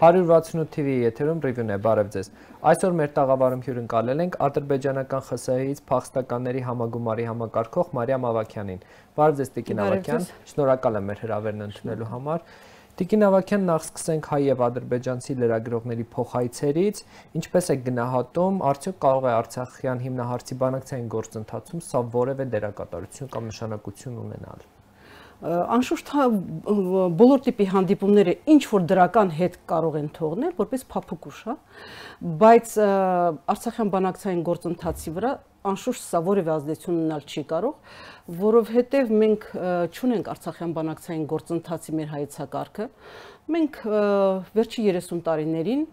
168 TV-ի եթերում ռիվյուն է, բարև ձեզ։ Այսօր մեր տաղավարում հյուրընկալել ենք ադրբեջանական ԽՍՀ-ից փախստականների համագումարի համակարգող Մարիամ Ավակյանին։ Բարև ձեզ Տիկին Ավակյան, շնորհակալ եմ մեր հրավերն ընդունելու համար։ Տիկին Ավակյան, նախ սկսենք հայ եւ ադրբեջանցի լրագրողների փոխայցերից, ինչպես է գնահատում, արդյոք կարող է Արցախյան հիմնահարցի բանակցային գործընթացում սա որևէ դերակատարություն կամ նշանակություն ունենալ անշուշտ հա, բոլոր տիպի հանդիպումները ինչ որ դրական հետ կարող են թողնել, որպես փափուկ ուշ, հա, բայց Արցախյան բանակցային գործընթացի վրա անշուշտ սա որևէ ազդեցություն ունենալ չի կարող, որովհետև մենք ճունենք Արցախյան բանակցային գործընթացի մեր հայեցակարգը։ Մենք վերջի 30 տարիներին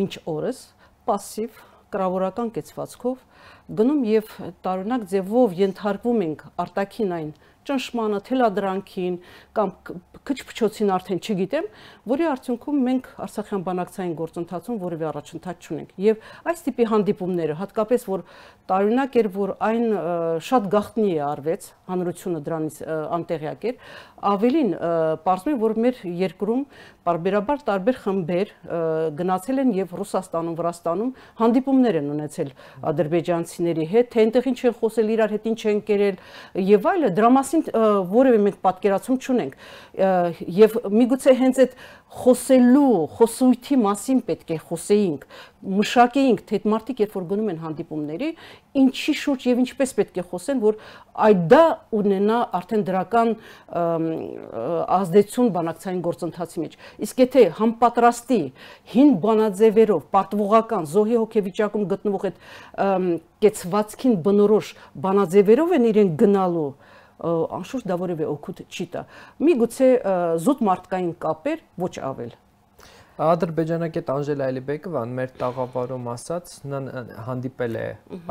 ոչ օրս пассив կրավորական կեցվածքով գնում եւ տարօրինակ ձևով ենթարկվում ենք արտաքին այն ճնշմանը, թելադրանքին կամ քչփչոցին արդեն չգիտեմ, որի արդյունքում մենք Արցախյան բանակցային գործընթացում որևէ առաջընթաց չունենք։ Եվ այս տիպի հանդիպումները, հատկապես որ տարօրինակ էր, որ այն շատ գախտնի է արվեց, հանրությունը դրանից անտեղյակ էր, ավելին պարզվում է, որ մեր երկրում բարբերաբար տարբեր խմբեր գնացել են եւ Ռուսաստանում, Վրաստանում հանդիպումներ են ունեցել Ադրբեջանի ադրբեջանցիների հետ, թե այնտեղ ինչ են խոսել, իրար հետ ինչ են կերել եւ այլը, դրա մասին որևէ մենք պատկերացում չունենք։ Եվ միգուցե հենց այդ խոսելու, խոսույթի մասին պետք է խոսեինք, մշակեինք, թե այդ մարդիկ երբ որ գնում են հանդիպումների, ինչի շուրջ եւ ինչպես պետք է խոսեն, որ այդ դա ունենա արդեն դրական ազդեցություն բանակցային գործընթացի մեջ։ Իսկ եթե համապատրաստի հին բանաձևերով, պարտվողական զոհի հոգեվիճակում գտնվող այդ կեցվածքին բնորոշ բանաձևերով են իրեն գնալու, անշուշտ դա որևէ օգուտ չի տա։ Միգուցե զուտ մարդկային կապեր ոչ ավել։ Ադրբեջանակետ Անժելա Էլիբեկովան մեր տաղավարում ասաց, նա հանդիպել է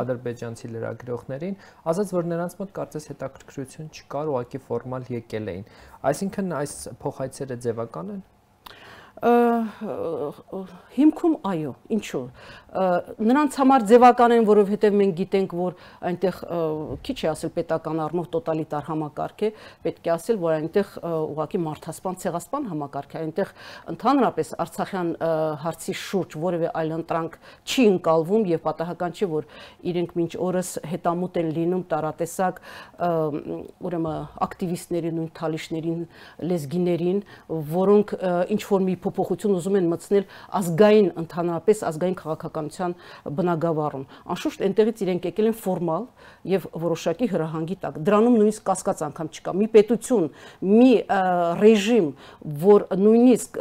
ադրբեջանցի լրագրողներին, ասաց, որ նրանց մոտ կարծես հետաքրքրություն չկար, ուղղակի ֆորմալ եկել էին։ Այսինքն այս փոխայցերը ձևական են հիմքում այո, ինչու։ Նրանց համար ձևական են, որովհետև մենք գիտենք, որ այնտեղ քիչ է ասել պետական արմով տոտալիտար համակարգ է, պետք է ասել, որ այնտեղ ուղակի մարդասպան, ցեղասպան համակարգ է, այնտեղ ընդհանրապես Արցախյան հարցի շուրջ որևէ այլ ընտրանք չի ընկալվում եւ պատահական չէ, որ իրենք մինչ օրս հետամուտ են լինում տարատեսակ ուրեմն ակտիվիստների, նույն թալիշներին, լեզգիներին, որոնք ինչ որ մի փոփոխություն ուզում են մտցնել ազգային ընդհանրապես ազգային քաղաքականության բնագավառում։ Անշուշտ այնտեղից իրենք եկել են ֆորմալ եւ որոշակի հրահանգի տակ։ Դրանում նույնիսկ կասկած անգամ չկա։ Մի պետություն, մի ռեժիմ, որ նույնիսկ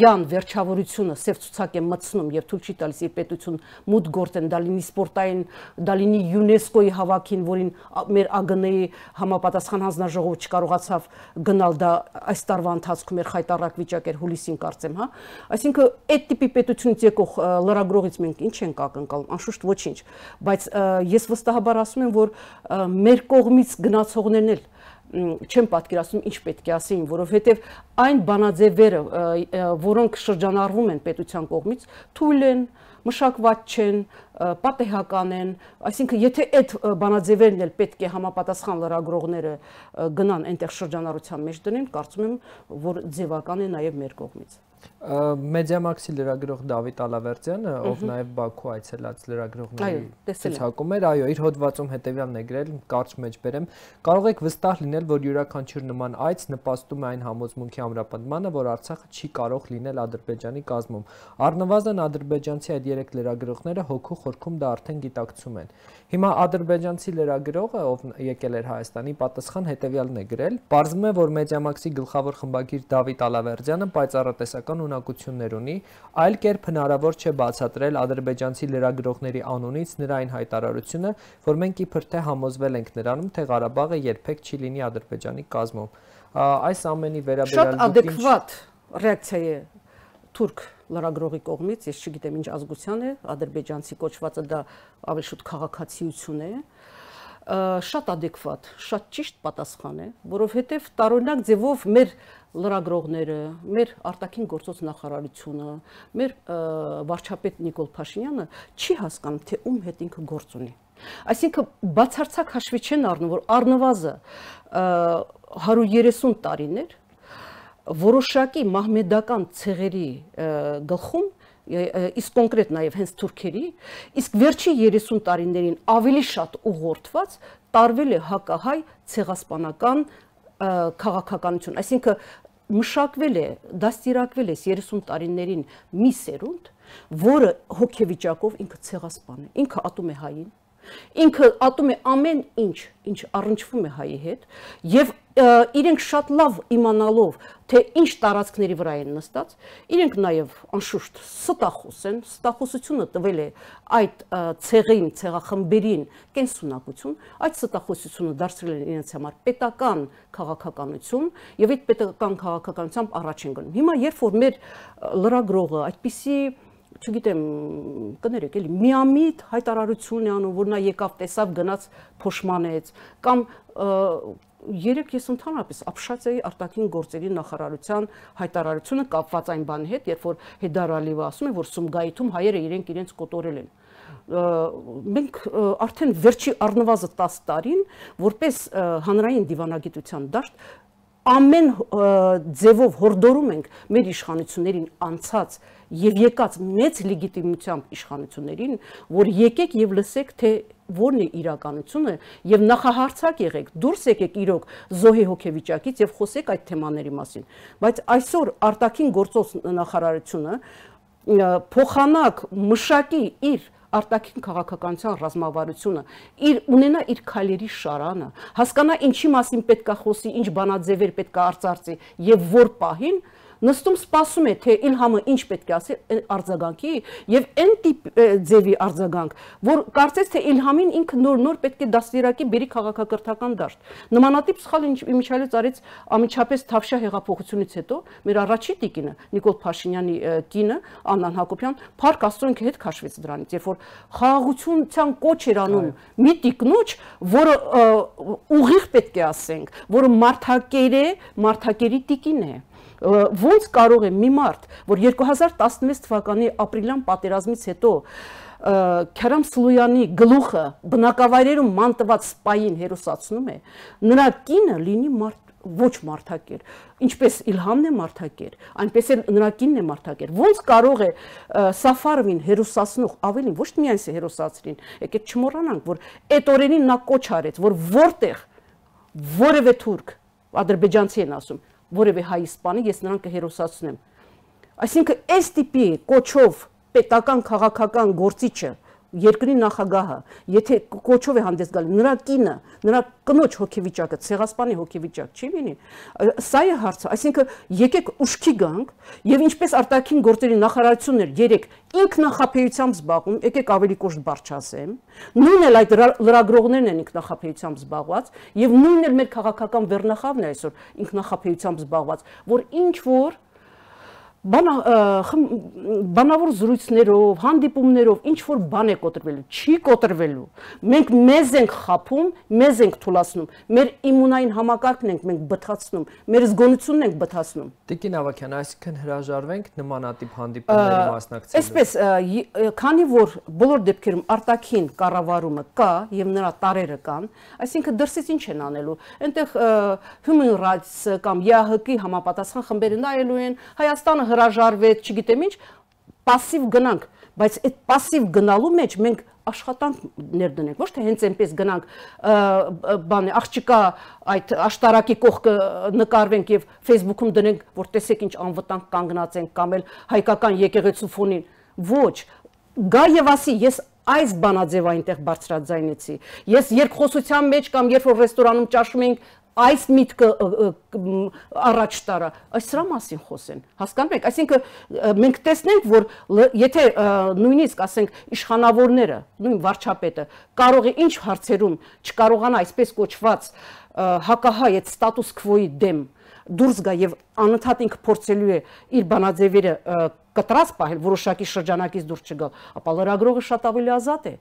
յան վերջավորությունը ծև ցուցակ է մտցնում եւ ցույց չի տալիս իր պետություն մուտ գործեն դալինի սպորտային, դալինի ՅՈՒՆԵՍԿՕ-ի հավաքին, որին մեր ԱԳՆ-ի համապատասխան հանձնաժողովը չկարողացավ գնալ դա այս տարվա ընթացքում էր խայտարակ վիճակ էր հուլիսի մասին կարծեմ, հա։ Այսինքն այդ տիպի պետությունից եկող լրագրողից մենք ինչ ենք ակնկալում, անշուշտ ոչինչ, բայց ես վստահաբար ասում եմ, որ մեր կողմից գնացողներն էլ չեմ պատկերացնում ինչ պետք է ասեին, որովհետև այն բանաձևերը, որոնք շրջանառվում են պետության կողմից, թույլ են, են մշակված չեն, պատեհական են, այսինքն եթե այդ բանաձևերն էլ պետք է համապատասխան լրագրողները գնան այնտեղ շրջանառության մեջ դնեն, կարծում եմ, որ ձևական է նաև մեր կողմից։ Մեդիամաքսի լրագրող Դավիթ Ալավերդյանը, ով նաև Բաքու այցելած լրագրողների ցուցակում էր, այո, իր հոդվածում հետևյալն է գրել, կարճ մեջ բերեմ. Կարող եք վստահ լինել, որ յուրաքանչյուր նման այց նպաստում է այն համոզմունքի ամրապնդմանը, որ Արցախը չի կարող լինել Ադրբեջանի կազմում։ Առնվազն ադրբեջանցի այդ երեք լրագրողները հոգու խորքում դա արդեն գիտակցում են։ Հիմա ադրբեջանցի լրագրողը, ով եկել էր Հայաստանի, պատասխան հետևյալն է գրել. Պարզվում է, որ Մեդիամաքսի գլխավոր խմբագիր Դավիթ Ալավերդյանը պայծառատեսական ու նշանակություններ ունի, այլ կերպ հնարավոր չէ բացատրել ադրբեջանցի լրագրողների անունից նրա այն հայտարարությունը, որ մենք իբր թե համոզվել ենք նրանում, թե Ղարաբաղը երբեք չի լինի Ադրբեջանի կազմում։ Այս ամենի վերաբերյալ շատ adekvat ռեակցիա է թուրք լրագրողի կողմից, ես չգիտեմ ինչ ազգության է, ադրբեջանցի կոչվածը դա ավելի շուտ քաղաքացիություն է, շատ adekvat, շատ ճիշտ պատասխան է, որովհետև տարօրինակ ձևով մեր լրագրողները, մեր արտաքին գործոց նախարարությունը, մեր վարչապետ Նիկոլ Փաշինյանը չի հասկանում, թե ում հետ ինքը գործ ունի։ Այսինքն բացարձակ հաշվի չեն առնում, որ առնվազը 130 տարիներ որոշակի մահմեդական ցեղերի գլխում իսկ կոնկրետ նաև հենց թուրքերի, իսկ վերջի 30 տարիներին ավելի շատ ուղղորդված տարվել է հակահայ ցեղասպանական քաղաքականություն, այսինքն մշակվել է, դաստիարակվել է 30 տարիներին մի սերունդ, որը հոգեվիճակով ինքը ցեղասպան է, ինքը ատում է հային, Ինքը ատում է ամեն ինչ, ինչ առնչվում է հայի հետ, եւ իրենք շատ լավ իմանալով, թե ինչ տարածքների վրա են նստած, իրենք նաև անշուշտ ստախոս են, ստախոսությունը տվել է այդ ցեղին, ցեղախմբերին կենսունակություն, այդ ստախոսությունը դարձրել են իրենց համար պետական քաղաքականություն եւ այդ պետական քաղաքականությամբ առաջ են գնում։ Հիմա երբ որ մեր լրագրողը այդպիսի այդ չգիտեմ, կներեք, էլի միամիտ հայտարարություն է անում, որ նա եկավ, տեսավ, գնաց, փոշմանեց, կամ երեք ես ընդհանրապես ապշացիայի արտաքին գործերի նախարարության հայտարարությունը կապված այն բանի հետ, երբ որ Հեդար Ալիևը ասում է, որ Սումգայիթում հայերը իրենք իրենց կոտորել են մենք արդեն վերջի առնվազը 10 տարին որպես հանրային դիվանագիտության դաշտ ամեն ձևով հորդորում ենք մեր իշխանություններին անցած եւ եկած մեծ լեգիտիմությամբ իշխանություններին, որ եկեք եւ լսեք թե որն է իրականությունը եւ նախահարցակ եղեք, դուրս եկեք իրոք զոհի հոգեվիճակից եւ խոսեք այդ թեմաների մասին։ Բայց այսօր արտաքին գործոց նախարարությունը փոխանակ մշակի իր արտաքին քաղաքականության ռազմավարությունը, իր ունենա իր քայլերի շարանը, հասկանա ինչի մասին պետք է խոսի, ինչ բանաձևեր պետք է արծարծի եւ որ պահին, որ նստում սպասում է, թե Իլհամը ինչ պետք է ասի արձագանքի եւ այն տիպ ձևի արձագանք, որ կարծես թե Իլհամին ինքը նոր-նոր պետք է դաստիարակի բերի քաղաքակրթական դաշտ։ Նմանատիպ սխալ ինչ Միչալից արեց ամիջապես Թավշյա հեղափոխությունից հետո մեր առաջի տիկինը Նիկոլ Փաշինյանի կինը Աննան Հակոբյան Փարք Աստրոնքի հետ քաշվեց դրանից, երբ որ խաղաղությունցյան կոչ էր անում մի տիկնոջ, որը ուղիղ պետք է ասենք, որը մարդակեր է, մարդակերի տիկին է ո՞նց կարող է մի մարդ, որ 2016 թվականի ապրիլյան պատերազմից հետո Քարամ Սլոյանի գլուխը բնակավայրերում մանտված սպային հերոսացնում է, նրա կինը լինի մարդ ոչ մարդակեր ինչպես Իլհամն է մարդակեր այնպես էլ նրա կինն է մարդակեր ո՞նց կարող է Սաֆարովին հերոսացնող ավելին ոչ միայն է հերոսացրին եկեք չմոռանանք որ այդ օրերին նա կոչ արեց որ որտեղ որևէ թուրք ադրբեջանցի են ասում որևէ հայ իսպանի, ես նրան կհերոսացնեմ։ Այսինքն այս տիպի կոչով պետական քաղաքական գործիչը, երկրի նախագահը, եթե կոչով է հանդես գալ, նրա կինը, նրա կնոջ հոգեվիճակը, ցեղասպանի հոգեվիճակ չի լինի։ Սա է հարցը, այսինքն եկեք ուշքի գանք եւ ինչպես արտաքին գործերի նախարարությունն էր երեք ինքնախապեյությամբ զբաղվում, եկեք ավելի կոշտ բառ չասեմ, նույնն էլ այդ լրագրողներն են ինքնախապեյությամբ զբաղված եւ նույնն էլ մեր քաղաքական վերնախավն է այսօր ինքնախապեյությամբ զբաղված, որ ինչ որ բանավոր զրույցներով, հանդիպումներով ինչ որ բան է կոտրվելու, չի կոտրվելու։ Մենք մեզ ենք խափում, մեզ ենք թուլացնում, մեր իմունային համակարգն ենք մենք բթացնում, մեր զգոնությունն ենք բթացնում։ Տիկին Ավակյան, այսինքն հրաժարվենք նմանատիպ հանդիպումների մասնակցելու։ Այսպես, քանի որ բոլոր դեպքերում արտաքին կառավարումը կա եւ նրա տարերը կան, այսինքն դրսից ինչ են անելու։ Այնտեղ human rights կամ ՀՀԿ-ի համապատասխան խմբերը նայելու են Հայաստանը հրաժարվեց, չգիտեմ ինչ, пассив գնանք, բայց այդ пассив գնալու մեջ մենք աշխատանք ներդնենք, ոչ թե հենց այնպես գնանք բանը աղջիկա այդ աշտարակի կողքը նկարվենք եւ Facebook-ում դնենք, որ տեսեք ինչ անվտանգ կանգնած ենք կամ էլ հայկական եկեղեցու ֆոնին։ Ոչ, գա եւ ասի, ես այս բանաձևը այնտեղ բարձրաձայնեցի։ Ես երկխոսության մեջ կամ երբ որ ռեստորանում ճաշում ենք այս միտքը առաջ տարա, այս սրա մասին խոսեն։ Հասկանում եք, այսինքն մենք տեսնենք, որ եթե նույնիսկ ասենք իշխանավորները, նույն վարչապետը կարող է ինչ հարցերում չկարողանա այսպես կոչված հակահայ այդ ստատուս քվոյի դեմ դուրս գա եւ անընդհատ ինքը փորձելու է իր բանաձևերը կտրած պահել, որոշակի շրջանակից դուրս չգա, ապա լրագրողը շատ ավելի ազատ է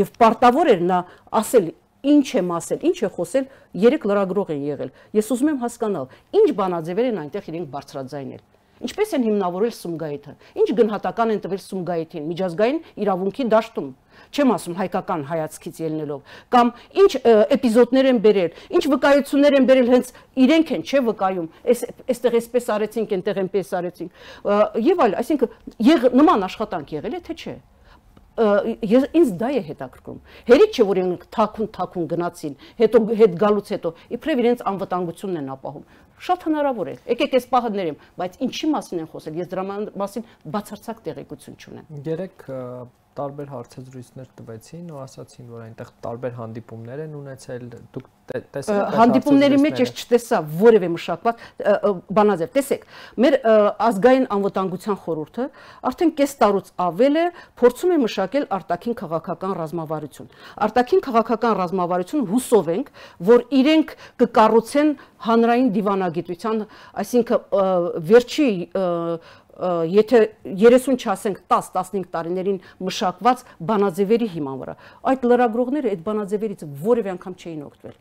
եւ պարտավոր էր նա ասել ինչ եմ ասել, ինչ է խոսել, երեք լրագրող են եղել։ Ես ուզում եմ հասկանալ, ինչ բանաձևեր են այնտեղ իրենք բարձրաձայնել։ Ինչպես են հիմնավորել Սումգայիթը։ Ինչ գնահատական են տվել Սումգայիթին միջազգային իրավունքի դաշտում չեմ ասում հայկական հայացքից ելնելով, կամ ինչ էպիզոդներ են բերել, ինչ վկայություններ են բերել հենց իրենք են, չէ վկայում, այս այստեղ այսպես արեցինք, այնտեղ այնպես արեցինք։ Եվ այլ, այսինքն նման աշխատանք եղել է թե չէ ես ինձ դա է հետաքրքրում։ Հերիք չէ որ իրենք թաքուն թաքուն գնացին, հետո հետ գալուց հետո իբրև իրենց անվտանգությունն են ապահում։ Շատ հնարավոր է։ Եկեք այս պահը ներեմ, բայց ինչի մասին են խոսել։ Ես դրա մասին բացարձակ տեղեկություն չունեմ։ Երեք տարբեր հարցազրույցներ տվեցին ու ասացին, որ այնտեղ տարբեր հանդիպումներ են ունեցել։ Դուք տեսեք հանդիպումների մեջ ես չտեսա որևէ մշակված բանաձև։ Տեսեք, մեր ազգային անվտանգության խորհուրդը արդեն կես տարուց ավել է փորձում է մշակել արտաքին քաղաքական ռազմավարություն։ Արտաքին քաղաքական ռազմավարություն հուսով ենք, որ իրենք կկառուցեն հանրային դիվանագիտության, այսինքն վերջի եթե 30 չասենք 10-15 տարիներին մշակված բանաձևերի հիման վրա, այդ լրագրողները այդ բանաձևերից որևէ անգամ չէին օգտվել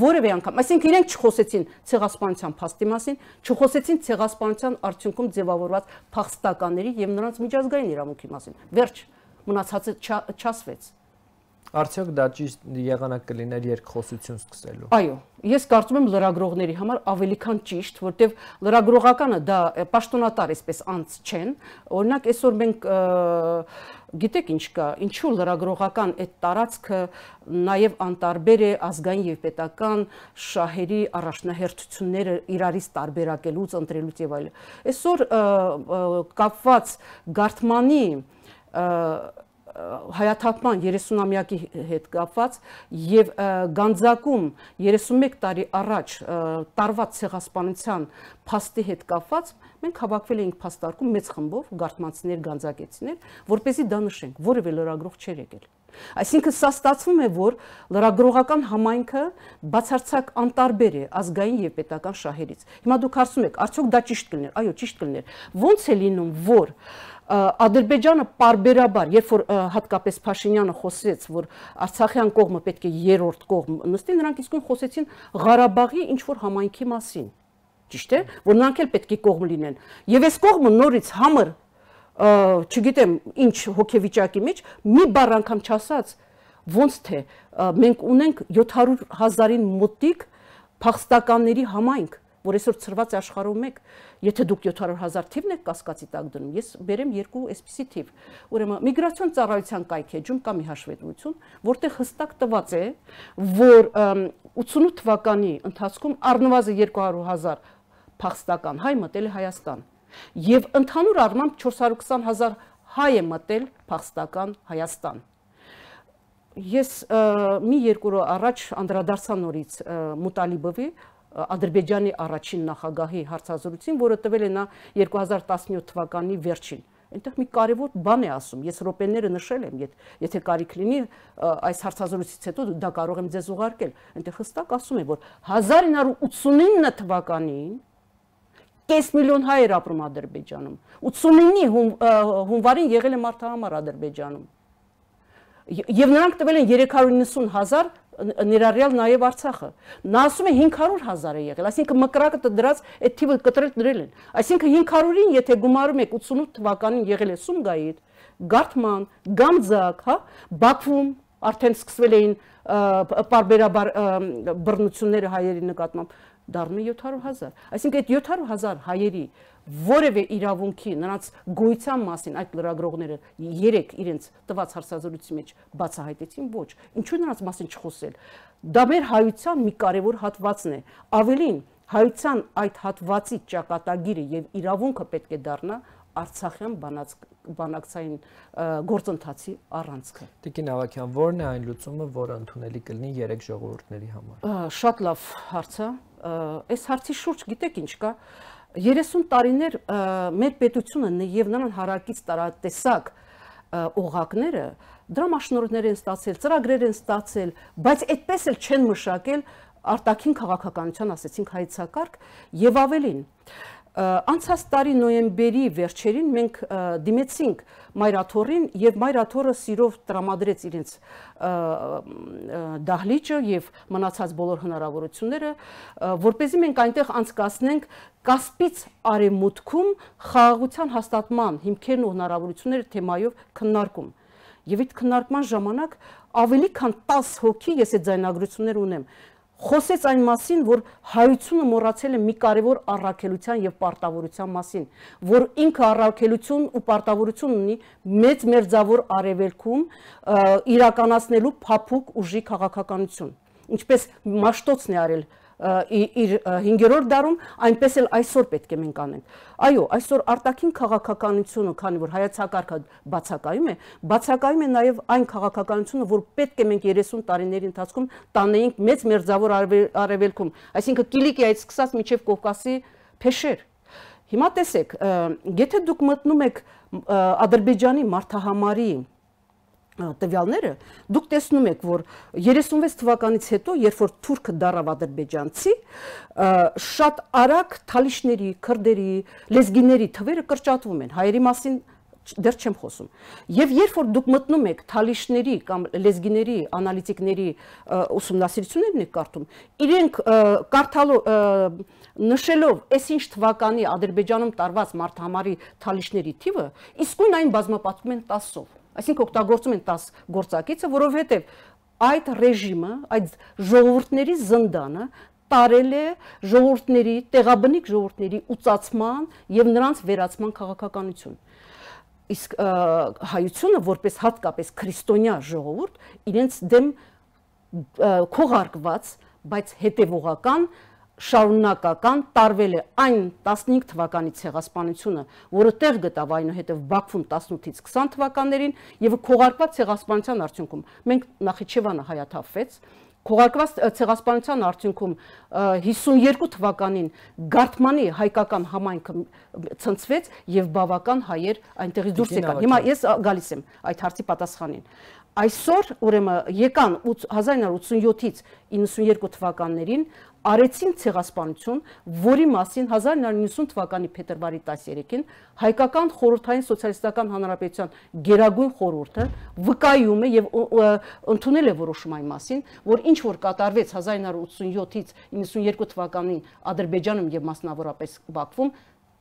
որևէ անգամ, այսինքն իրենք չխոսեցին ցեղասպանության փաստի մասին, չխոսեցին ցեղասպանության արդյունքում ձևավորված փախստականների եւ նրանց միջազգային իրավունքի մասին։ Վերջ մնացածը չասվեց։ չա, Արդյոք դա ճիշտ եղանակ կլիներ երկխոսություն սկսելու։ Այո, ես կարծում եմ լրագրողների համար ավելի քան ճիշտ, որտեվ լրագրողականը դա պաշտոնատար էսպես անց չեն։ Օրինակ այսօր մենք գիտեք ինչ կա, ինչու լրագրողական այդ տարածքը նաև անտարբեր է ազգային եւ պետական շահերի առաջնահերթությունները իրարից տարբերակելուց, ընտրելուց եւ այլն։ Այսօր կապված գարտմանի հայաթափման 30-ամյակի հետ կապված եւ Գանձակում 31 տարի առաջ տարված ցեղասպանության փաստի հետ կապված մենք հավաքվել էինք փաստարկում մեծ խմբով գարտմանցներ, գանձակեցիներ, որ เป զի դա նշենք, որևէ լրագրող չէր եկել։ Այսինքն սա ստացվում է, որ լրագրողական համայնքը բացարձակ անտարբեր է ազգային եւ պետական շահերից։ Հիմա դուք հարցում եք, արդյոք դա ճիշտ կլիներ։ Այո, ճիշտ կլիներ։ Ոնց է լինում, որ Ադրբեջանը parberabar, երբ որ հատկապես Փաշինյանը խոսեց, որ Արցախյան կողմը պետք է երրորդ կողմ նստի, նրանք իսկույն խոսեցին Ղարաբաղի ինչ որ համայնքի մասին։ Ճիշտ է, որ նրանք էլ պետք է կողմ լինեն։ Եվ այս կողմը նորից համր, չգիտեմ, ինչ հոգեվիճակի մեջ մի բառ անգամ չասած, ոնց թե մենք ունենք 700 հազարին մոտիկ փախստականների համայնք որ այսօր ծրված է աշխարհում մեկ, եթե դուք 700.000 թիվն եք կասկածի տակ դնում, ես բերեմ երկու այսպիսի թիվ։ Ուրեմն միգրացիոն ծառայության կայքի էջում կա մի հաշվետվություն, որտեղ հստակ տված է, որ 88 թվականի ընթացքում առնվազն 200.000 փախստական հայ մտել է Հայաստան։ Եվ ընդհանուր առմամբ 420.000 հայ է մտել փախստական Հայաստան։ Ես մի երկու օր առաջ անդրադարձա նորից Մուտալիբովի Ադրբեջանի առաջին նախագահի հարցազրույցին, որը տվել է նա 2017 թվականի վերջին։ Այնտեղ մի կարևոր բան է ասում։ Ես ռոպեները նշել եմ, եթե, եթե կարիք լինի այս հարցազրույցից հետո դա կարող եմ ձեզ ուղարկել։ Այնտեղ հստակ ասում է, որ 1989 թվականին կես միլիոն հայ էր ապրում Ադրբեջանում։ 89-ի հում, հունվարին եղել է մարդահամար Ադրբեջանում եւ նրանք տվել են 390.000 ներառյալ նաև Արցախը։ Նա ասում է 500.000 է եղել, այսինքն մկրակը դրած այդ թիվը կտրել դրել են։ Այսինքն 500-ին, եթե գումարում եք 88 թվականին եղել է Սումգայիթ, Գարթման, Գամձակ, հա, Բաքվում արդեն սկսվել էին պարբերաբար բռնությունները հայերի նկատմամբ դառնում է 700.000։ Այսինքն այդ 700.000 հայերի որևէ իրավունքի նրանց գույցան մասին այդ լրագրողները երեք իրենց տված հարցազրույցի մեջ բացահայտեցին ոչ ինչու նրանց մասին չխոսել դա մեր հայության մի կարևոր հատվածն է ավելին հայության այդ հատվածի ճակատագիրը եւ իրավունքը պետք է դառնա Արցախյան բանակ, բանակցային գործընթացի առանցքը։ Տիկին Ավակյան, ո՞րն է այն լուծումը, որը ընդունելի կլինի երեք ժողովուրդների համար։ Շատ լավ հարց է։ Այս հարցի շուրջ գիտեք ինչ կա։ Ա, 30 տարիներ մեր պետությունը եւ նրան հարակից տարատեսակ օղակները դրամաշնորհներ են ստացել, ծրագրեր են ստացել, բայց այդպես էլ չեն մշակել արտաքին քաղաքականության, ասեցինք հայցակարգ եւ ավելին։ Անցած տարի նոյեմբերի վերջերին մենք դիմեցինք Մայրաթորին եւ Մայրաթորը սիրով տրամադրեց իրենց դահլիճը եւ մնացած բոլոր հնարավորությունները, որ เป զի մենք այնտեղ անցկացնենք Կասպից արևմուտքում խաղաղության հաստատման հիմքերն ու հնարավորությունները թեմայով քննարկում։ Եվ այդ քննարկման ժամանակ ավելի քան 10 հոգի ես այդ ձայնագրությունները ունեմ, խոսեց այն մասին, որ հայությունը մոռացել է մի կարևոր առաքելության եւ պարտավորության մասին, որ ինքը առաքելություն ու պարտավորություն ունի մեծ մերձավոր արևելքում իրականացնելու փափուկ ուժի քաղաքականություն ինչպես մաշտոցն է արել 19 իր 5-րդ դարում, այնպես էլ այսօր պետք է մենք անենք։ Այո, այսօր արտաքին քաղաքականությունը, քանի որ հայացակարգը բացակայում է, բացակայում է նաև այն քաղաքականությունը, որ պետք է մենք 30 տարիների ընթացքում տանեինք մեծ մերձավոր արևելքում, այսինքն Կիլիկիայից սկսած մինչև Կովկասի փեշեր։ Հիմա տեսեք, եթե դուք մտնում եք Ադրբեջանի մարտահամարի տվյալները, դուք տեսնում եք, որ 36 թվականից հետո, երբ որ թուրքը դարավ ադրբեջանցի, շատ արագ թալիշների, քրդերի, լեզգիների թվերը կրճատվում են։ Հայերի մասին դեռ չեմ խոսում։ Եվ երբ որ դուք մտնում եք թալիշների կամ լեզգիների անալիտիկների ուսումնասիրություններն եք կարդում, իրենք կարդալով նշելով այս ինչ թվականի Ադրբեջանում տարված մարդհամարի թալիշների թիվը, իսկույն այն բազմապատկում են 10-ով։ Այսինքն օգտագործում են 10 գործակիցը, որովհետև այդ ռեժիմը, այդ ժողովուրդների զնդանը տարել է ժողովուրդների, տեղաբնիկ ժողովուրդների ուծացման եւ նրանց վերացման քաղաքականություն իսկ հայությունը որպես հատկապես քրիստոնյա ժողովուրդ իրենց դեմ քողարկված, բայց հետևողական շարունակական տարվել է այն 15 թվականից ցեղասպանությունը, որը տեղ գտավ այնուհետև Բաքվում 18-ից 20 թվականներին եւ քողարկված ցեղասպանության արդյունքում մենք Նախիջևանը հայաթափվեց, Քողարկված ցեղասպանության արդյունքում 52 թվականին Գարտմանի հայկական համայնքը ցնցվեց եւ բավական հայեր այնտեղի դուրս եկան։ Հիմա ես գալիս եմ այդ հարցի պատասխանին։ Այսօր ուրեմն եկան 1987-ից 92 թվականներին արեցին ցեղասպանություն, որի մասին 1990 թվականի փետրվարի 13-ին հայկական խորհրդային սոցիալիստական հանրապետության Գերագույն խորհուրդը վկայում է եւ ընդունել է որոշում այն մասին, որ ինչ որ կատարվեց 1987-ից 92 թվականին Ադրբեջանում եւ մասնավորապես Բաքվում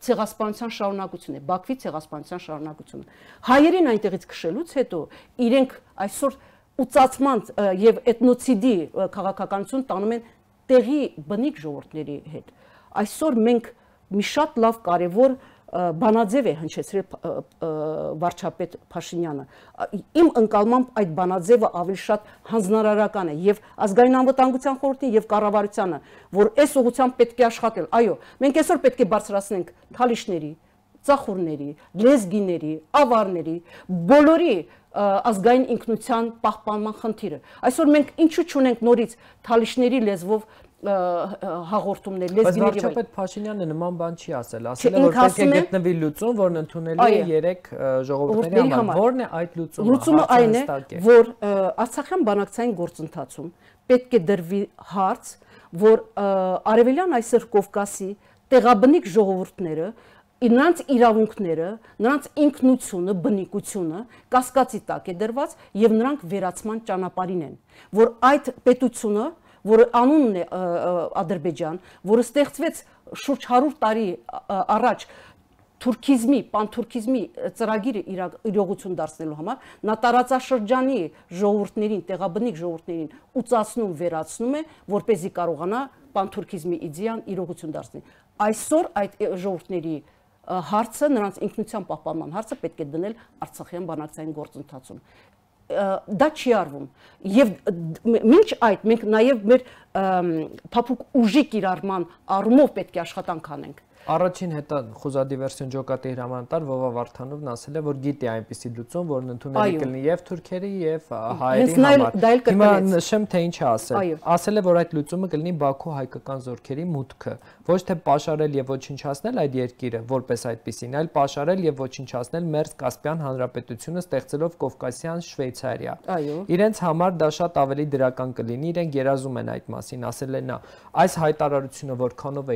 ցեղասպանության շարունակություն է, Բաքվի ցեղասպանության շարունակությունը։ Հայերին այնտեղից քշելուց հետո իրենք այսօր ուծացման եւ էթնոցիդի քաղաքականություն տանում են տեղի բնիկ ժողովրդների հետ։ Այսօր մենք մի շատ լավ կարևոր բանաձև է հնչեցրել վարչապետ Փաշինյանը։ Իմ ընկալմամբ այդ բանաձևը ավելի շատ հանձնարարական է եւ ազգային անվտանգության խորհրդին եւ կառավարությանը, որ այս ուղղությամբ պետք է աշխատել։ Այո, մենք այսօր պետք է բարձրացնենք թալիշների, ծախուրների, լեզգիների, ավարների, բոլորի ազգային ինքնության պահպանման խնդիրը։ Այսօր մենք ինչու՞ չունենք նորից թալիշների լեզվով հաղորդումներ լեզվիների բայց վարչապետ Փաշինյանը նման բան չի ասել ասել է որ պետք է գտնվի լուծում որն ընդունելի է երեք ժողովուրդների համար որն է այդ լուծումը լուծումը այն է որ արցախյան բանակցային գործընթացում պետք է դրվի հարց որ արևելյան այսր Կովկասի տեղաբնիկ ժողովուրդները նրանց իրավունքները, նրանց ինքնությունը, բնիկությունը կասկածի տակ է դրված եւ նրանք վերացման ճանապարհին են, որ այդ պետությունը որը անունն է Ադրբեջան, որը ստեղծվեց շուրջ 100 տարի առաջ թուրքիզմի, պանթուրքիզմի ծրագիրը իրողություն դարձնելու համար նա տարածաշրջանի ժողովուրդներին, տեղաբնիկ ժողովուրդներին ուծացնում, վերացնում է, որ เป զի կարողանա պանթուրքիզմի իդեան իրողություն դարձնել։ Այսօր այդ ժողովուրդների հարցը նրանց ինքնության պահպանման հարցը պետք է դնել Արցախյան բանակցային գործընթացում դա չի արվում եւ մինչ այդ մենք նաեւ մեր փափուկ ուժի կիրառման առումով պետք է աշխատանք անենք Առաջին հետը խոզադիվերսիոն ջոկատի հրամանատար Վովա Վարդանովն ասել է, որ գիտի այնպիսի լուծում, որն ընդունելի կլինի եւ թուրքերի եւ հայերի համար։ Հիմա նշեմ թե ինչ է ասել։ Ասել է, որ այդ լուծումը կլինի Բաքու հայկական զորքերի մուտքը, ոչ թե pašարել եւ ոչնչացնել այդ երկիրը որպես այդպեսին, այլ pašարել եւ ոչնչացնել Մերս Կասպյան Հանրապետությունը ստեղծելով Կովկասյան Շվեյցարիա։ Այո։ Իրենց համար դա շատ ավելի դրական կլինի, իրենք երազում են այդ մասին, ասել է նա։ Այս հայտարարությունը որքանով է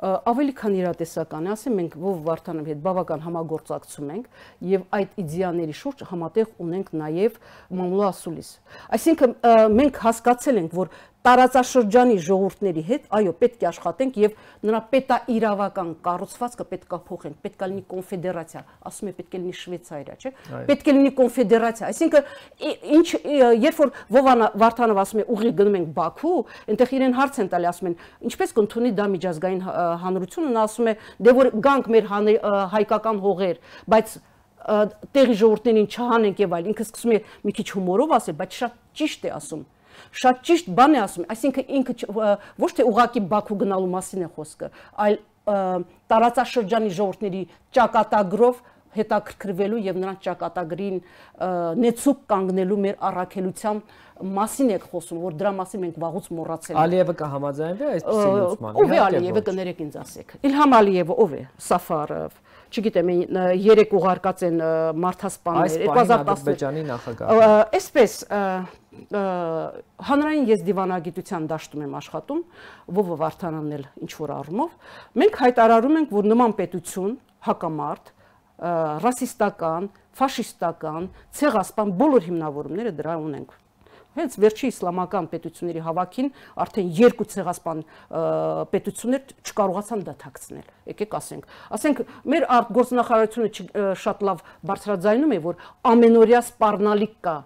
իրատեսական։ Ավելի քան իրատեսական է, ասեմ մենք ով Վարդանովի հետ բավական համագործակցում ենք եւ այդ իդեաների շուրջ համատեղ ունենք նաեւ մամուլա ասուլիս։ Այսինքն մենք հասկացել ենք, որ տարածաշրջանի ժողովուրդների հետ, այո, պետք է աշխատենք եւ նրա պետաիրավական կառուցվածքը պետք է փոխենք, պետք է լինի կոնֆեդերացիա, ասում է պետք է լինի Շվեյցարիա, չէ՞։ Պետք է լինի կոնֆեդերացիա, այսինքն ինչ երբ որ Վովան Վարդանով ասում է ուղի գնում ենք Բաքու, այնտեղ իրեն հարց են տալի, ասում են, ինչպես կընդունի դա միջազգային հանրությունը, նա ասում է, դե որ գանք մեր հայկական հողեր, բայց տեղի ժողովուրդներին չհանենք եւ այլ։ Ինքը սկսում է մի քիչ հումորով ասել, բայց շատ ճիշտ է ասում շատ ճիշտ բան է ասում, այսինքն ինքը ոչ թե ուղակի Բաքու գնալու մասին է խոսքը, այլ տարածաշրջանի ժողովրդների ճակատագրով հետաքրքրվելու եւ նրանց ճակատագրին նեցուկ կանգնելու մեր առաքելության մասին եք խոսում, որ դրա մասին մենք վաղուց մոռացել ենք։ Ալիևը կհամաձայնվի այսպիսի լուծմանը։ Ո՞վ է Ալիևը, կներեք ինձ ասեք։ Իլհամ Ալիևը ով է, Սաֆարով, չգիտեմ, երեք ուղարկած են մարդասպաններ 2010 Ադրբեջանի նախագահ։ Այսպես հանրային ես դիվանագիտության դաշտում եմ աշխատում, ովը Վարդանանն էլ ինչ որ առումով, մենք հայտարարում ենք, որ նման պետություն, հակամարտ, ռասիստական, ֆաշիստական, ցեղասպան բոլոր հիմնավորումները դրա ունենք հենց վերջի իսլամական պետությունների հավաքին արդեն երկու ցեղասպան պետություններ չկարողացան դա թաքցնել։ Եկեք ասենք, ասենք մեր արտգործնախարարությունը շատ լավ բարձրաձայնում է, որ ամենօրյա սպառնալիք կա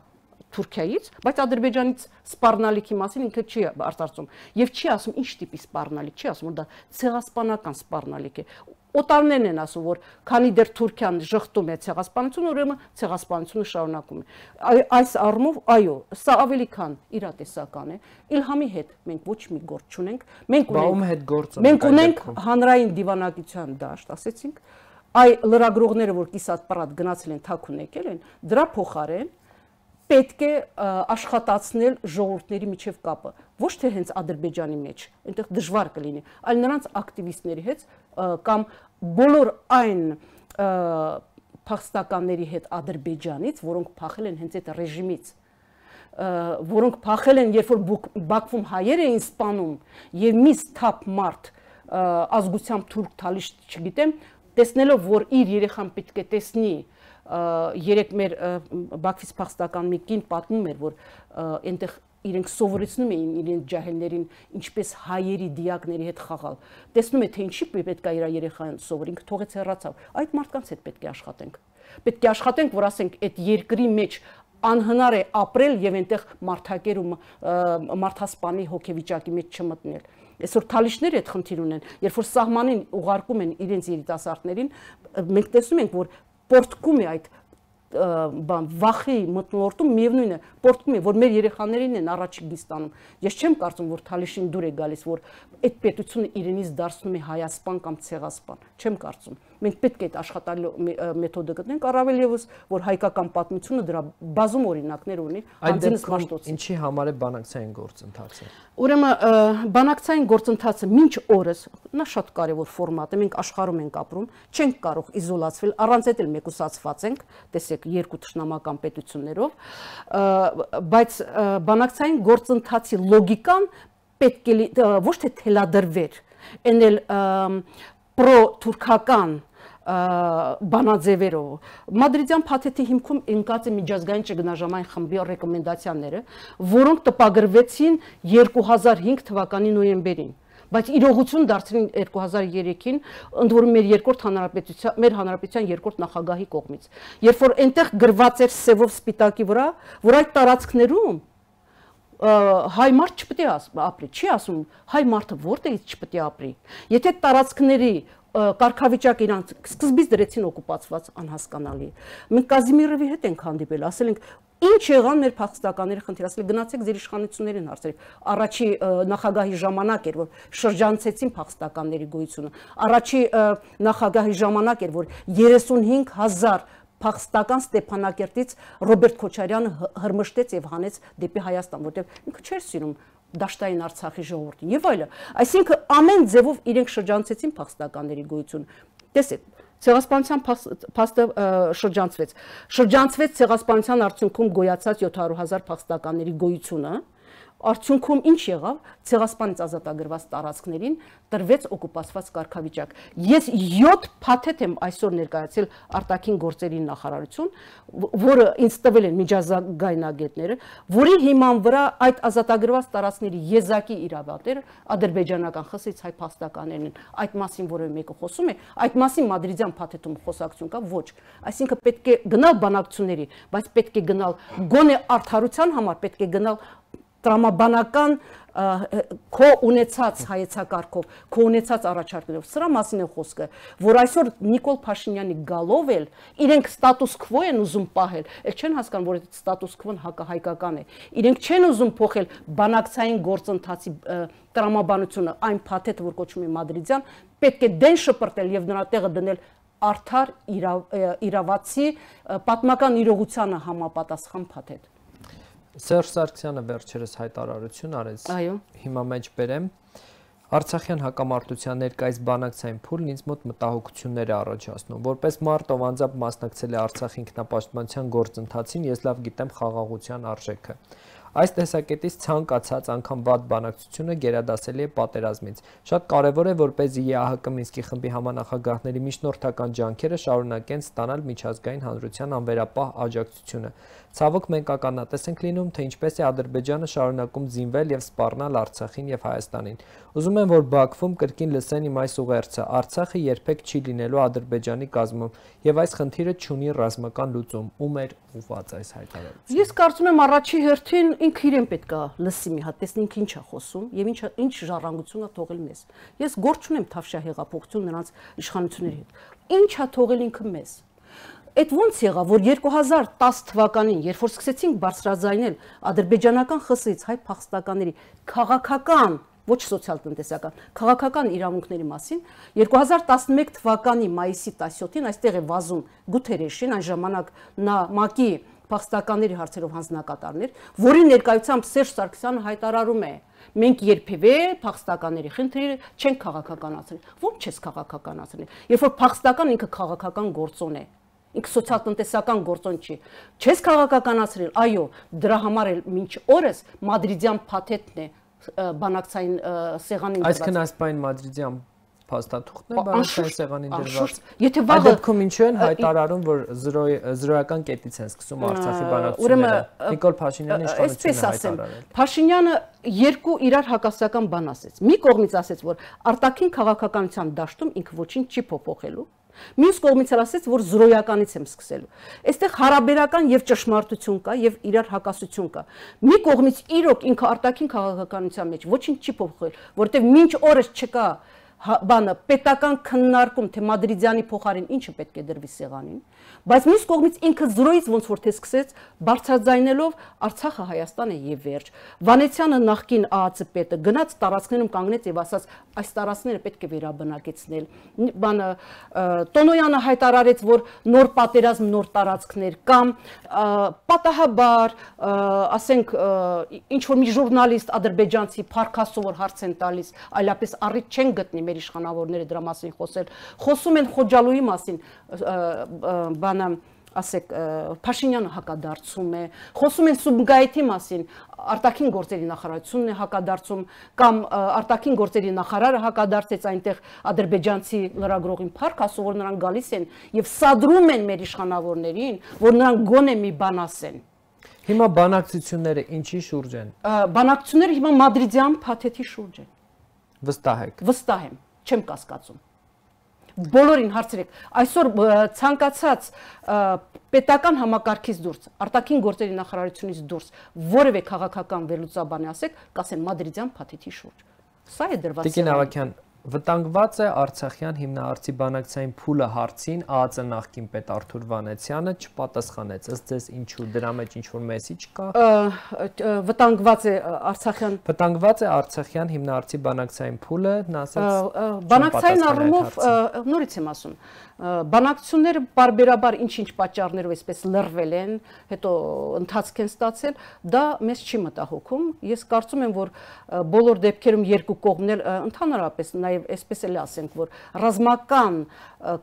Թուրքիայից, բայց Ադրբեջանից սպառնալիքի մասին ինքը չի արտարծում եւ չի ասում ինչ տիպի սպառնալիք, չի ասում որ դա ցեղասպանական սպառնալիք է։ Օտարներն են ասում, որ քանի դեռ Թուրքիան շղթում է ցեղասպանությունը, ուրեմն ցեղասպանությունը շարունակում է։ Այս առումով, այո, սա ավելի քան իրատեսական է։ Իլհամի հետ մենք ոչ մի գործ չունենք։ Մենք ունենք Մենք ունենք հանրային դիվանագիտության դաշտ, ասեցինք, այ լրագրողները, որ կիսատ պարատ գնացել են, թաքուն եկել են, դրա փոխարեն պետք է աշխատացնել ժողովուրդների միջև կապը ոչ թե հենց ադրբեջանի մեջ այնտեղ դժվար կլինի այլ նրանց ակտիվիստների հետ կամ բոլոր այն փախստականների հետ ադրբեջանից որոնք փախել են հենց այդ ռեժիմից որոնք փախել են երբ որ բաքվում հայեր էին սպանում եւ մի սթափ մարդ ազգությամբ թուրք թալիշ չգիտեմ տեսնելով որ իր երեխան պետք է տեսնի երեք մեր Բաքվից փախստական մի կին պատմում էր, որ այնտեղ իրենք սովորեցնում էին իրենց ջահելներին ինչպես հայերի դիակների հետ խաղալ։ Տեսնում է թե ինչի պետք է իր երեխան սովոր, ինքը թողեց հեռացավ։ Այդ մարդկանց հետ պետք է աշխատենք։ Պետք է աշխատենք, որ ասենք այդ երկրի մեջ անհնար է ապրել եւ այնտեղ մարդակեր ու մարդասպանի հոգեվիճակի մեջ չմտնել։ Այսօր թալիշները այդ խնդիր ունեն, երբ որ սահմանին ուղարկում են իրենց երիտասարդներին, մենք տեսնում ենք, որ պորտկում է այդ բան վախի մտնորդում միևնույնն է պորտկում է որ մեր երեխաներին են առաջին ստանում ես չեմ կարծում որ Թալիշին դուր է գալիս որ այդ պետությունը իրենից դարձնում է հայասպան կամ ցեղասպան չեմ կարծում Մենք պետք է այդ աշխատալու մեթոդը գտնենք, առավել եւս, որ հայկական պատմությունը դրա բազում օրինակներ ունի, անձինս մաշտոց։ Ինչի համար է բանակցային գործընթացը։ Ուրեմն բանակցային գործընթացը ոչ օրս, նա շատ կարեւոր ֆորմատ է, մենք աշխարհում ենք ապրում, չենք կարող իզոլացվել, առանց այդ էլ մեկուսացված ենք, տեսեք, երկու ճշնամական պետություններով, բայց բանակցային գործընթացի լոգիկան պետք է ոչ թե թելադրվեր, այն էլ պրո թուրքական բանաձևերով։ Մադրիդյան փաթեթի հիմքում ընկած է միջազգային ճգնաժամային խմբի ռեկոմենդացիաները, որոնք տպագրվեցին 2005 թվականի նոյեմբերին բայց իրողություն դարձրին 2003-ին, ընդ որում մեր երկրորդ հանրապետության մեր հանրապետության երկրորդ նախագահի կողմից։ Երբ որ այնտեղ գրված էր սևով սպիտակի վրա, որ այդ տարածքներում հայ մարդ չպետք է ապրի, չի ասում հայ մարդը որտեղից չպետք է ապրի։ Եթե տարածքների կարգավիճակ իրանց սկզբից դրեցին օկուպացված անհասկանալի։ Մենք Կազիմիրովի հետ ենք հանդիպել, ասել ենք ինչ եղան մեր փախստականների խնդիրը, ասել գնացեք ձեր իշխանություններին հարցրեք։ Առաջի նախագահի ժամանակ էր, որ շրջանցեցին փախստականների գույությունը։ Առաջի նախագահի ժամանակ էր, որ 35000 փախստական Ստեփանակերտից Ռոբերտ Քոչարյանը հրմշտեց եւ հանեց դեպի Հայաստան, որտեղ ինքը չէր սիրում դաշտային Արցախի ժողովրդին եւ այլը։ Այսինքն ամեն ձևով իրենք շրջանցեցին փախստականների գույությունը։ Տեսեք, ցեղասպանության փաստը շրջանցվեց։ Շրջանցվեց ցեղասպանության արդյունքում գոյացած 700.000 փախստականների գույությունը, Արդյունքում ինչ եղավ։ Ցեղասպանից ազատագրված տարածքներին տրվեց օկուպացված կարգավիճակ։ Ես 7 փաթեթ եմ այսօր ներկայացել արտաքին գործերի նախարարություն, որը ինձ տվել են միջազգայնագետները, որի հիման վրա այդ ազատագրված տարածքների եզակի իրավատերը ադրբեջանական խսից հայ փաստականներն են։ Այդ մասին որևէ մեկը խոսում է, այդ մասին մադրիդյան փաթեթում խոսակցություն կա, ոչ։ Այսինքն պետք է գնալ բանակցությունների, բայց պետք է գնալ գոնե արդարության համար պետք է գնալ տրամաբանական քո ունեցած հայեցակարգով, քո ունեցած առաջարկներով։ Սրա մասին է խոսքը, որ այսօր Նիկոլ Փաշինյանի գալով էլ իրենք ստատուս քվո են ուզում պահել, այլ չեն հասկանում, որ այդ ստատուս քվոն հակահայկական է։ Իրենք չեն ուզում փոխել բանակցային գործընթացի տրամաբանությունը, այն փաթեթը, որ կոչվում է Մադրիդյան, պետք է դեն շպրտել եւ նրա տեղը դնել արդար իրավացի պատմական իրողությանը համապատասխան փաթեթ։ Սերժ Սարգսյանը վերջերս հայտարարություն արեց։ Այո։ Հիմա մեջ բերեմ։ Արցախյան հակամարտության ներկայիս բանակցային փուլն ինձ մոտ մտահոգություններ է առաջացնում։ Որպես մարդ, ով անձամբ մասնակցել է Արցախի ինքնապաշտպանության գործընթացին, ես լավ գիտեմ խաղաղության արժեքը։ Այս տեսակետից ցանկացած անգամ վատ բանակցությունը գերադասելի է պատերազմից։ Շատ կարևոր է, որպեսզի ԵԱՀԿ Մինսկի խմբի համանախագահների միջնորդական ջանքերը շարունակեն ստանալ միջազգային հանրության անվերապահ աջակցությունը։ Ցավոք մենք ականատես ենք լինում, թե ինչպես է Ադրբեջանը շարունակում զինվել եւ սպառնալ Արցախին եւ Հայաստանին։ Ուզում եմ, որ Բաքվում կրկին լսեն իմ այս ուղերձը։ Արցախը երբեք չի լինելու Ադրբեջանի կազմում եւ այս խնդիրը չունի ռազմական լուծում։ Ում էր ուված այս հայտարարությունը։ Ես կարծում եմ առաջի հերթին ինքը իրեն պետք է լսի մի հատ, տեսնի ինքը ինչ է խոսում եւ ինչ ինչ ժառանգություն է թողել մեզ։ Ես գործ ունեմ Թավշյա հեղափոխություն նրանց իշխանությունների հետ։ Ինչ է թողել ինքը մեզ։ Այդ ո՞նց եղավ, որ 2010 թվականին, երբ որ սկսեցինք բարձրաձայնել ադրբեջանական խսից հայ փախստականների քաղաքական ոչ սոցիալ-տնտեսական քաղաքական իրավունքների մասին 2011 թվականի մայիսի 17-ին այստեղ է վազում Գութերեշին այն ժամանակ նա ՄԱԿ-ի փախստականների հարցերով հանձնակատարներ, որի ներկայությամբ Սերժ Սարգսյանը հայտարարում է. մենք երբևէ փախստականների խնդիրը չենք քաղաքականացրել։ Ո՞նց չես քաղաքականացրել։ Երբ որ փախստական ինքը քաղաքական գործոն է, ինքը սոցիալ-տնտեսական գործոն չի։ Չես քաղաքականացրել, այո, դրա համար էլ մինչ օրս Մադրիդյան փաթեթն է բանակցային սեղանին դրված։ Այսինքն այս պայն Մադրիդյան փաստաթուղթն է բարձր սեղանին դրված։ Եթե վաղը դեպքում ինչու են հայտարարում, որ 0 0-ական կետից են սկսում Արցախի բանակցությունները։ Նիկոլ Փաշինյանի իշխանությունը հայտարարել։ Փաշինյանը երկու իրար հակասական բան ասեց։ Մի կողմից ասեց, որ արտաքին քաղաքականության դաշտում ինքը ոչինչ չի փոփոխելու, Մյուս կողմից էլ ասեց, որ զրոյականից եմ սկսելու։ Այստեղ հարաբերական եւ ճշմարտություն կա եւ իրար հակասություն կա։ Մի կողմից իրոք ինքը արտաքին քաղաքականության մեջ ոչինչ չի փոխել, որտեղ ոչ օրս չկա Հա, բանը պետական քննարկում, թե Մադրիդյանի փոխարեն ինչը պետք է դրվի սեղանին, բայց մյուս կողմից ինքը զրոյից ոնց որ թե սկսեց բարձրաձայնելով Արցախը Հայաստան է եւ վերջ։ Վանեցյանը նախկին ԱԱՑ պետը գնաց տարածքներում կանգնեց եւ ասաց այս տարածքները պետք է վերաբնակեցնել։ Բանը Տոնոյանը հայտարարեց, որ նոր պատերազմ, նոր տարածքներ կամ պատահաբար, ասենք ինչ որ մի ժուրնալիստ ադրբեջանցի Փարքասով որ հարց են տալիս, այլապես առիթ չեն գտնի մեր մեր իշխանավորները դրա մասին խոսել, խոսում են Խոջալուի մասին, բանը ասեք Փաշինյանը հակադարձում է, խոսում են Սումգայիթի մասին, արտաքին գործերի նախարարությունն է հակադարձում կամ արտաքին գործերի նախարարը հակադարձեց այնտեղ ադրբեջանցի լրագրողին Փարք, ասում որ նրանք գալիս են եւ սադրում են մեր իշխանավորներին, որ նրանք գոնե մի բան ասեն։ Հիմա բանակցությունները ինչի շուրջ են։ Բանակցությունները հիմա Մադրիդյան փաթեթի շուրջ են։ Վստահ եք։ Վստահ եմ չեմ կասկածում բոլորին հարցրեք այսօր ցանկացած պետական համակարգից դուրս արտաքին գործերի նախարարությունից դուրս որևէ քաղաքական վերլուծաբանի ասեք կասեն մադրիդյան փաթեթի շուրջ սա է դրված Տիկին Ավակյան Վտանգված է Արցախյան հիմնարարցի բանակցային փուլը հարցին ԱԱԾ նախկին պետ Արթուր Վանեցյանը չպատասխանեց։ Ըստ ձեզ ինչու դրա մեջ ինչ որ մեսիջ կա։ Վտանգված է Արցախյան Վտանգված է Արցախյան հիմնարարցի բանակցային փուլը, նա ասաց։ Բանակցային առումով նորից եմ ասում։ Բանակցությունները բարբերաբար ինչ-ինչ պատճառներով այսպես լրվել են, հետո ընթացք են ստացել, դա մեզ չի մտահոգում։ Ես կարծում եմ, որ բոլոր դեպքերում երկու կողմն էլ ընդհանրապես նայ եւ այսպես էլ ասենք, որ ռազմական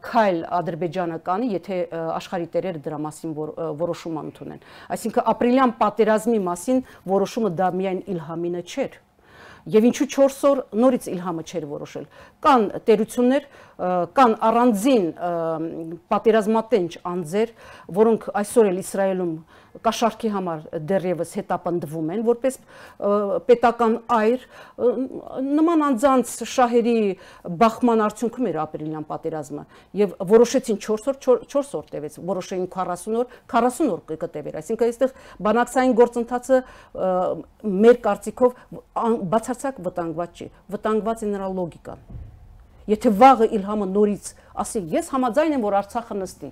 քայլ Ադրբեջանը կանի, եթե աշխարհի տերերը դրա մասին որոշում ընդունեն։ Այսինքն ապրիլյան պատերազմի մասին որոշումը դա միայն Իլհամինը չէր, եւ ինչու 4 օր նորից Իլհամը չէր որոշել։ Կան տերություններ, կան առանձին պատերազմատենչ անձեր, որոնք այսօր էլ Իսրայելում կաշառքի համար դեռևս հետապնդվում են որպես պետական այր նման անձանց շահերի բախման արդյունքում էր ապրիլյան պատերազմը եւ որոշեցին 4 օր 4 օր տևեց որոշեին 40 օր 40 օր կկտևեր այսինքն այստեղ բանակցային գործընթացը մեր կարծիքով բացարձակ վտանգված չի վտանգված է նրա լոգիկան Եթե վաղը Իլհամը նորից ասի, ես համաձայն եմ, որ Արցախը նստի,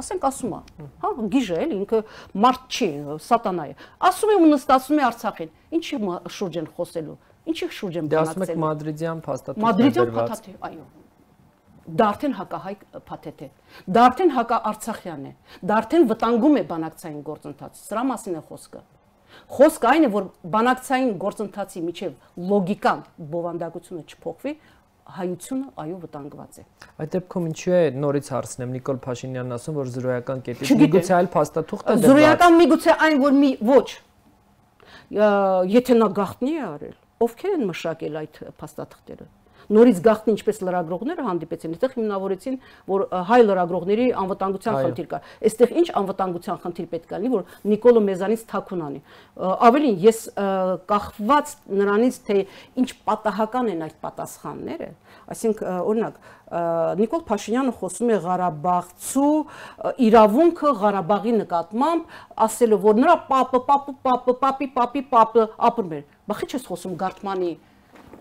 ասենք ասում է, հա, գիժը էլ ինքը մարդ չի, սատանա է։ Ասում է ու նստացում է Արցախին։ Ինչի շուրջ են խոսելու։ Ինչի շուրջ են բանակցելու։ դե Դա ասում եք մադրիդյան փաստաթուղթ։ Մադրիդյան փաթաթի, այո։ Դա արդեն հակահայ փաթեթ է։ Դա արդեն հակաարցախյան է։ Դա արդեն վտանգում է բանակցային գործընթացը։ Սրա մասին է խոսքը։ Խոսքը այն է, որ բանակցային գործընթացի միջև լոգիկան բովանդակությունը չփոխվի, հայությունը այո վտանգված է։ Այդ դեպքում ինչու է նորից հարցնեմ Նիկոլ Փաշինյանն ասում որ զրոյական կետից միգուցե այլ փաստաթուղթ է դրված։ Զրոյական միգուցե այն որ մի ոչ եթե նա գախտնի է արել ովքեր են մշակել այդ փաստաթղթերը նորից գախտի ինչպես լրագրողները հանդիպեցին, այդտեղ հիմնավորեցին, որ հայ լրագրողների անվտանգության խնդիր կա։ Այստեղ ինչ անվտանգության խնդիր պետք է լինի, որ Նիկոլո Մեզանից թաքունանի։ Ավելին ես կախված նրանից, թե ինչ պատահական են այդ պատասխանները, այսինքն օրինակ Նիկոլ Փաշինյանը խոսում է Ղարաբաղցու իրավունքը Ղարաբաղի նկատմամբ, ասելով որ նրա պապը, պապը, պապը, պապի, պապի, պապը ապրում էր։ Բախի չես խոսում Գարտմանի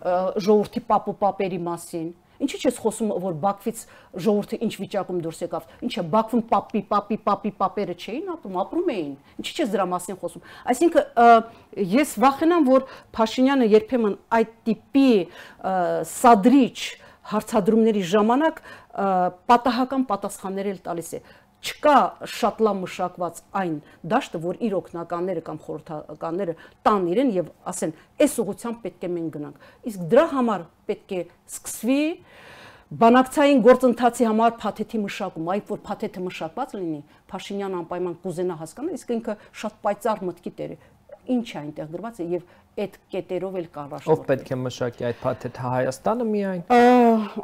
ժողովրդի պապոպապերի մասին։ Ինչի՞ չես խոսում, որ Բաքվից ժողովուրդը ինչ վիճակում դուրս եկավ։ Ինչա Բաքվում պապի, պապի, պապի, պապերը չէին ապրում, ապրում էին։ Ինչի՞ չես դրա մասին խոսում։ Այսինքն ես վախենամ, որ Փաշինյանը երբեմն այդ տիպի սադրիչ հարցադրումների ժամանակ պատահական պատասխաններ էլ տալիս է չկա շատլամշակված այն դաշտը, որ իր օկնականները կամ խորհրդականները տան իրեն եւ ասեն, այս ուղությամբ պետք է մենք գնանք։ Իսկ դրա համար պետք է սկսվի բանակցային գործընթացի համար փաթեթի մշակում, այդ որ փաթեթը մշակված լինի, Փաշինյան անպայման կուզենա հասկանալ, իսկ ինքը շատ պայծառ մտքի տեր է ինչ է այնտեղ գրված է եւ այդ կետերով էլ կարաշտորդ։ Ով պետք է մշակի այդ փաթեթը Հայաստանը միայն։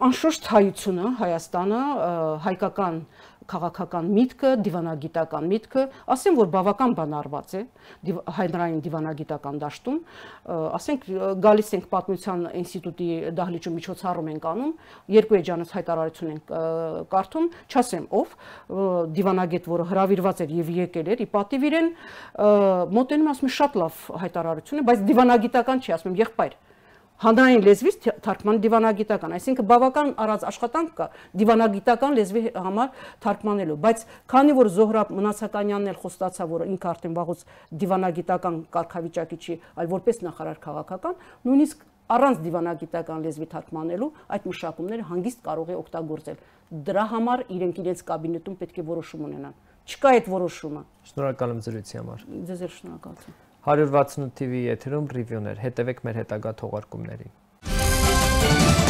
Անշուշտ հայությունը, Հայաստանը հայկական քաղաքական միտքը, դիվանագիտական միտքը, ասեմ որ բավական բան արված է դիվ, հայնային դիվանագիտական դաշտում, ասենք գալիս ենք պատմության ինստիտուտի դահլիճում միջոցառում ենք անում, երկու էջանոց հայտարարություն ենք կարդում, չասեմ ով, դիվանագետ, որը հravirված էր եւ եկել էր, ի պատիվ իրեն մոտենում ասում շատ լավ հայտարարություն է, բայց դիվանագիտական չի, ասում եմ եղբայր հանրային լեզվից թարգման դիվանագիտական, այսինքն բավական առած աշխատանք կա դիվանագիտական լեզվի համար թարգմանելու, բայց քանի որ Զոհրաբ Մնացականյանն էլ խոստացա, որ ինքը արդեն վաղուց դիվանագիտական կարգավիճակի չի, այլ որպես նախարար քաղաքական, նույնիսկ առանց դիվանագիտական լեզվի թարգմանելու այդ մշակումները հանգիստ կարող է օգտագործել։ Դրա համար իրենք իրենց կաբինետում պետք է որոշում ունենան։ Չկա այդ որոշումը։ Շնորհակալ եմ զրույցի համար։ Ձեզ շնորհակալություն։ 168 TV-ի եթերում ռիվյուներ։ Հետևեք մեր հետագա թողարկումներին։